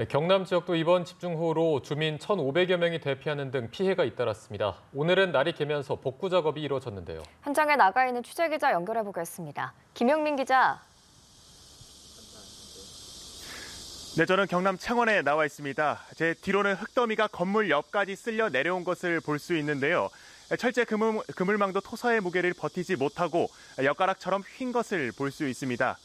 네, 경남 지역도 이번 집중호우로 주민 1,500여 명이 대피하는 등 피해가 잇따랐습니다. 오늘은 날이 개면서 복구 작업이 이루어졌는데요. 현장에 나가 있는 취재 기자 연결해 보겠습니다. 김영민 기자. 네, 저는 경남 창원에 나와 있습니다. 제 뒤로는 흙더미가 건물 옆까지 쓸려 내려온 것을 볼 수 있는데요. 철제 그물, 그물망도 토사의 무게를 버티지 못하고 엿가락처럼 휜 것을 볼 수 있습니다.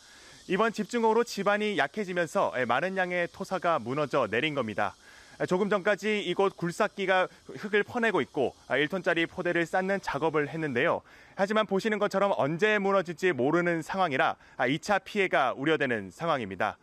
이번 집중호우로 집안이 약해지면서 예, 많은 양의 토사가 무너져 내린 겁니다. 예, 조금 전까지 이곳 굴삭기가 흙을 퍼내고 있고 1톤짜리 아, 포대를 쌓는 작업을 했는데요. 하지만 보시는 것처럼 언제 무너질지 모르는 상황이라 2차 아, 피해가 우려되는 상황입니다.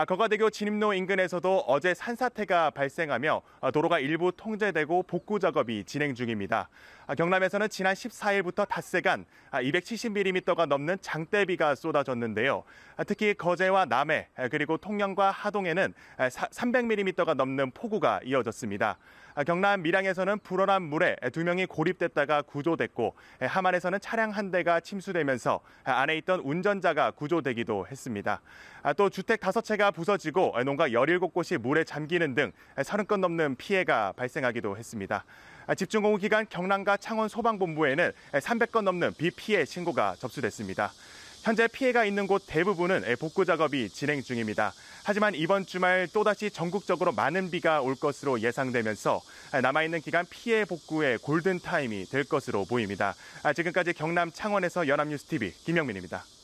아, 거가대교 진입로 인근에서도 어제 산사태가 발생하며 아, 도로가 일부 통제되고 복구 작업이 진행 중입니다. 아, 경남에서는 지난 14일부터 닷새간 270mm가 넘는 장대비가 쏟아졌는데요. 특히 거제와 남해 그리고 통영과 하동에는 300mm가 넘는 폭우가 이어졌습니다. 아, 경남 밀양에서는 불어난 물에 두 명이 고립됐다가 구조됐고 하만에서는 차량 한 대가 침수되면서 안에 있던 운전자가 구조되기도 했습니다. 아, 또 주택 다섯 채가 부서지고 농가 17곳이 물에 잠기는 등 30건 넘는 피해가 발생하기도 했습니다. 아, 집중공 기간 경남과 창원 소방본부에는 300건 넘는 비 피해 신고가 접수됐습니다. 현재 피해가 있는 곳 대부분은 복구 작업이 진행 중입니다. 하지만 이번 주말 또다시 전국적으로 많은 비가 올 것으로 예상되면서 남아있는 기간 피해 복구의 골든타임이 될 것으로 보입니다. 지금까지 경남 창원에서 연합뉴스TV 김영민입니다.